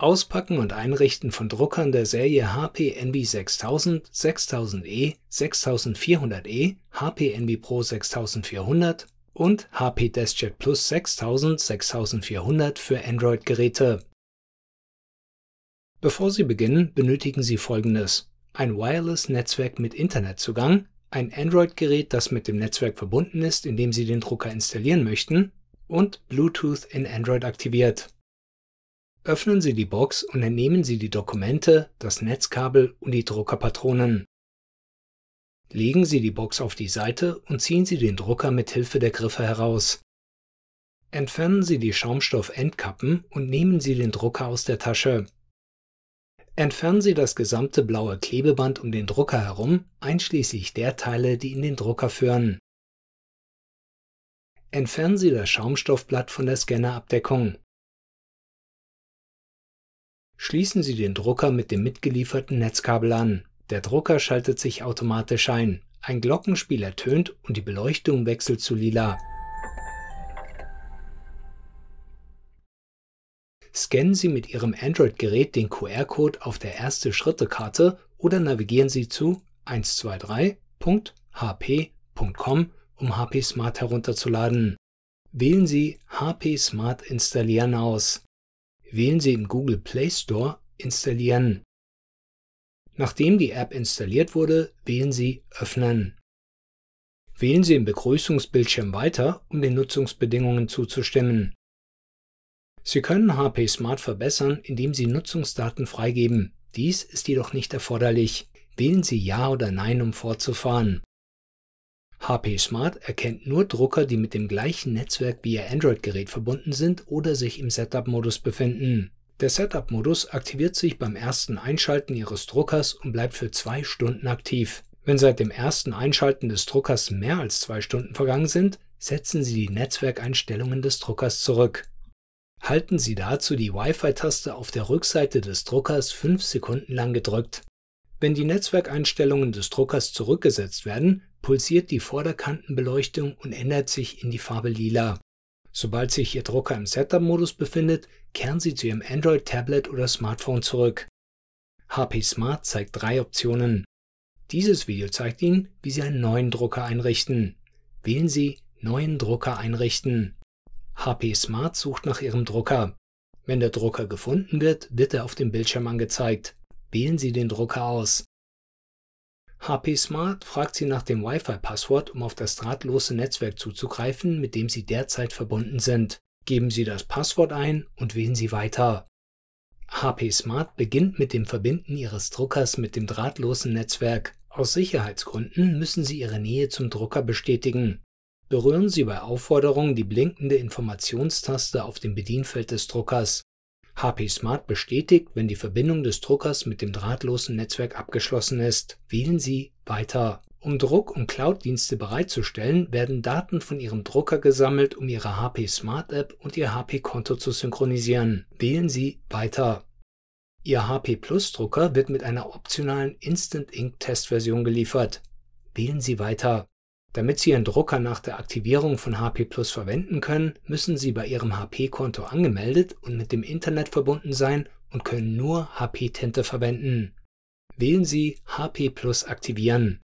Auspacken und Einrichten von Druckern der Serie HP Envy 6000, 6000E, 6400E, HP Envy Pro 6400 und HP DeskJet Plus 6000, 6400 für Android-Geräte. Bevor Sie beginnen, benötigen Sie folgendes. Ein Wireless-Netzwerk mit Internetzugang, ein Android-Gerät, das mit dem Netzwerk verbunden ist, in dem Sie den Drucker installieren möchten und Bluetooth in Android aktiviert. Öffnen Sie die Box und entnehmen Sie die Dokumente, das Netzkabel und die Druckerpatronen. Legen Sie die Box auf die Seite und ziehen Sie den Drucker mit Hilfe der Griffe heraus. Entfernen Sie die Schaumstoffendkappen und nehmen Sie den Drucker aus der Tasche. Entfernen Sie das gesamte blaue Klebeband um den Drucker herum, einschließlich der Teile, die in den Drucker führen. Entfernen Sie das Schaumstoffblatt von der Scannerabdeckung. Schließen Sie den Drucker mit dem mitgelieferten Netzkabel an. Der Drucker schaltet sich automatisch ein. Ein Glockenspiel ertönt und die Beleuchtung wechselt zu lila. Scannen Sie mit Ihrem Android-Gerät den QR-Code auf der Erste-Schritte-Karte oder navigieren Sie zu 123.hp.com, um HP Smart herunterzuladen. Wählen Sie HP Smart installieren aus. Wählen Sie den Google Play Store Installieren. Nachdem die App installiert wurde, wählen Sie Öffnen. Wählen Sie im Begrüßungsbildschirm weiter, um den Nutzungsbedingungen zuzustimmen. Sie können HP Smart verbessern, indem Sie Nutzungsdaten freigeben. Dies ist jedoch nicht erforderlich. Wählen Sie Ja oder Nein, um fortzufahren. HP Smart erkennt nur Drucker, die mit dem gleichen Netzwerk wie Ihr Android-Gerät verbunden sind oder sich im Setup-Modus befinden. Der Setup-Modus aktiviert sich beim ersten Einschalten Ihres Druckers und bleibt für zwei Stunden aktiv. Wenn seit dem ersten Einschalten des Druckers mehr als zwei Stunden vergangen sind, setzen Sie die Netzwerkeinstellungen des Druckers zurück. Halten Sie dazu die Wi-Fi-Taste auf der Rückseite des Druckers fünf Sekunden lang gedrückt. Wenn die Netzwerkeinstellungen des Druckers zurückgesetzt werden, pulsiert die Vorderkantenbeleuchtung und ändert sich in die Farbe lila. Sobald sich Ihr Drucker im Setup-Modus befindet, kehren Sie zu Ihrem Android-Tablet oder Smartphone zurück. HP Smart zeigt drei Optionen. Dieses Video zeigt Ihnen, wie Sie einen neuen Drucker einrichten. Wählen Sie Neuen Drucker einrichten. HP Smart sucht nach Ihrem Drucker. Wenn der Drucker gefunden wird, wird er auf dem Bildschirm angezeigt. Wählen Sie den Drucker aus. HP Smart fragt Sie nach dem Wi-Fi-Passwort, um auf das drahtlose Netzwerk zuzugreifen, mit dem Sie derzeit verbunden sind. Geben Sie das Passwort ein und wählen Sie Weiter. HP Smart beginnt mit dem Verbinden Ihres Druckers mit dem drahtlosen Netzwerk. Aus Sicherheitsgründen müssen Sie Ihre Nähe zum Drucker bestätigen. Berühren Sie bei Aufforderung die blinkende Informationstaste auf dem Bedienfeld des Druckers. HP Smart bestätigt, wenn die Verbindung des Druckers mit dem drahtlosen Netzwerk abgeschlossen ist. Wählen Sie Weiter. Um Druck- und Cloud-Dienste bereitzustellen, werden Daten von Ihrem Drucker gesammelt, um Ihre HP Smart App und Ihr HP-Konto zu synchronisieren. Wählen Sie Weiter. Ihr HP Plus Drucker wird mit einer optionalen Instant Ink Testversion geliefert. Wählen Sie Weiter. Damit Sie Ihren Drucker nach der Aktivierung von HP Plus verwenden können, müssen Sie bei Ihrem HP-Konto angemeldet und mit dem Internet verbunden sein und können nur HP-Tinte verwenden. Wählen Sie HP Plus aktivieren.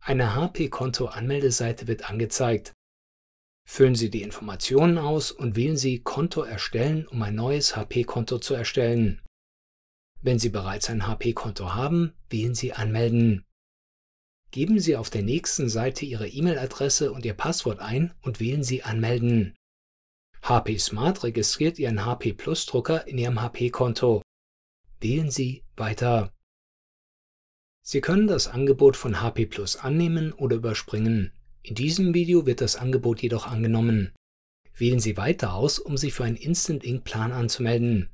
Eine HP-Konto-Anmeldeseite wird angezeigt. Füllen Sie die Informationen aus und wählen Sie Konto erstellen, um ein neues HP-Konto zu erstellen. Wenn Sie bereits ein HP-Konto haben, wählen Sie Anmelden. Geben Sie auf der nächsten Seite Ihre E-Mail-Adresse und Ihr Passwort ein und wählen Sie Anmelden. HP Smart registriert Ihren HP Plus Drucker in Ihrem HP-Konto. Wählen Sie Weiter. Sie können das Angebot von HP Plus annehmen oder überspringen. In diesem Video wird das Angebot jedoch angenommen. Wählen Sie Weiter aus, um sich für einen Instant Ink Plan anzumelden.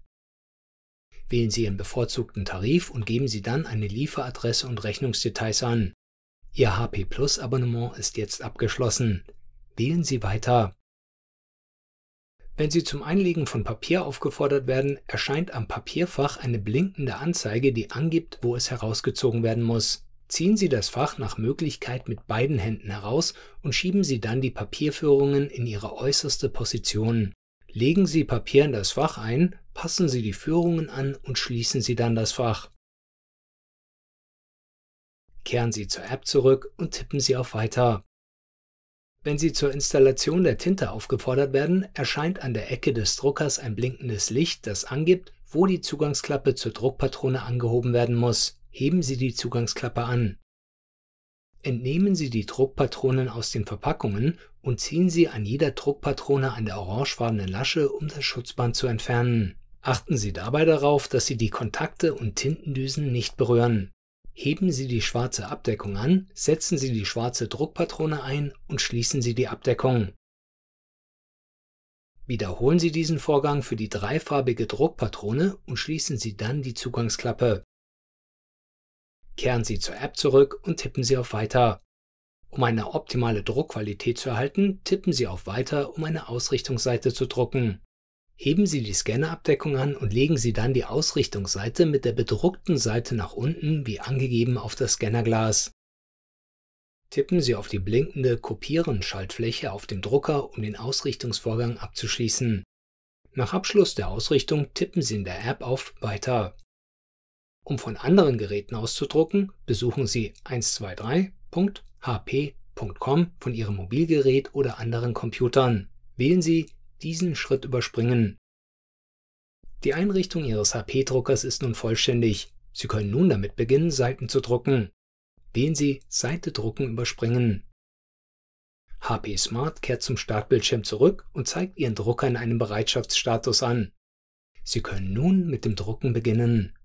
Wählen Sie Ihren bevorzugten Tarif und geben Sie dann eine Lieferadresse und Rechnungsdetails an. Ihr HP Plus Abonnement ist jetzt abgeschlossen. Wählen Sie weiter. Wenn Sie zum Einlegen von Papier aufgefordert werden, erscheint am Papierfach eine blinkende Anzeige, die angibt, wo es herausgezogen werden muss. Ziehen Sie das Fach nach Möglichkeit mit beiden Händen heraus und schieben Sie dann die Papierführungen in ihre äußerste Position. Legen Sie Papier in das Fach ein, passen Sie die Führungen an und schließen Sie dann das Fach. Kehren Sie zur App zurück und tippen Sie auf Weiter. Wenn Sie zur Installation der Tinte aufgefordert werden, erscheint an der Ecke des Druckers ein blinkendes Licht, das angibt, wo die Zugangsklappe zur Druckpatrone angehoben werden muss. Heben Sie die Zugangsklappe an. Entnehmen Sie die Druckpatronen aus den Verpackungen und ziehen Sie an jeder Druckpatrone an der orangefarbenen Lasche, um das Schutzband zu entfernen. Achten Sie dabei darauf, dass Sie die Kontakte und Tintendüsen nicht berühren. Heben Sie die schwarze Abdeckung an, setzen Sie die schwarze Druckpatrone ein und schließen Sie die Abdeckung. Wiederholen Sie diesen Vorgang für die dreifarbige Druckpatrone und schließen Sie dann die Zugangsklappe. Kehren Sie zur App zurück und tippen Sie auf Weiter. Um eine optimale Druckqualität zu erhalten, tippen Sie auf Weiter, um eine Ausrichtungsseite zu drucken Heben Sie die Scannerabdeckung an und legen Sie dann die Ausrichtungsseite mit der bedruckten Seite nach unten, wie angegeben auf das Scannerglas. Tippen Sie auf die blinkende Kopieren-Schaltfläche auf dem Drucker, um den Ausrichtungsvorgang abzuschließen. Nach Abschluss der Ausrichtung tippen Sie in der App auf Weiter. Um von anderen Geräten auszudrucken, besuchen Sie 123.hp.com von Ihrem Mobilgerät oder anderen Computern. Wählen Sie diesen Schritt überspringen. Die Einrichtung Ihres HP-Druckers ist nun vollständig. Sie können nun damit beginnen, Seiten zu drucken. Wählen Sie Seite drucken überspringen. HP Smart kehrt zum Startbildschirm zurück und zeigt Ihren Drucker in einem Bereitschaftsstatus an. Sie können nun mit dem Drucken beginnen.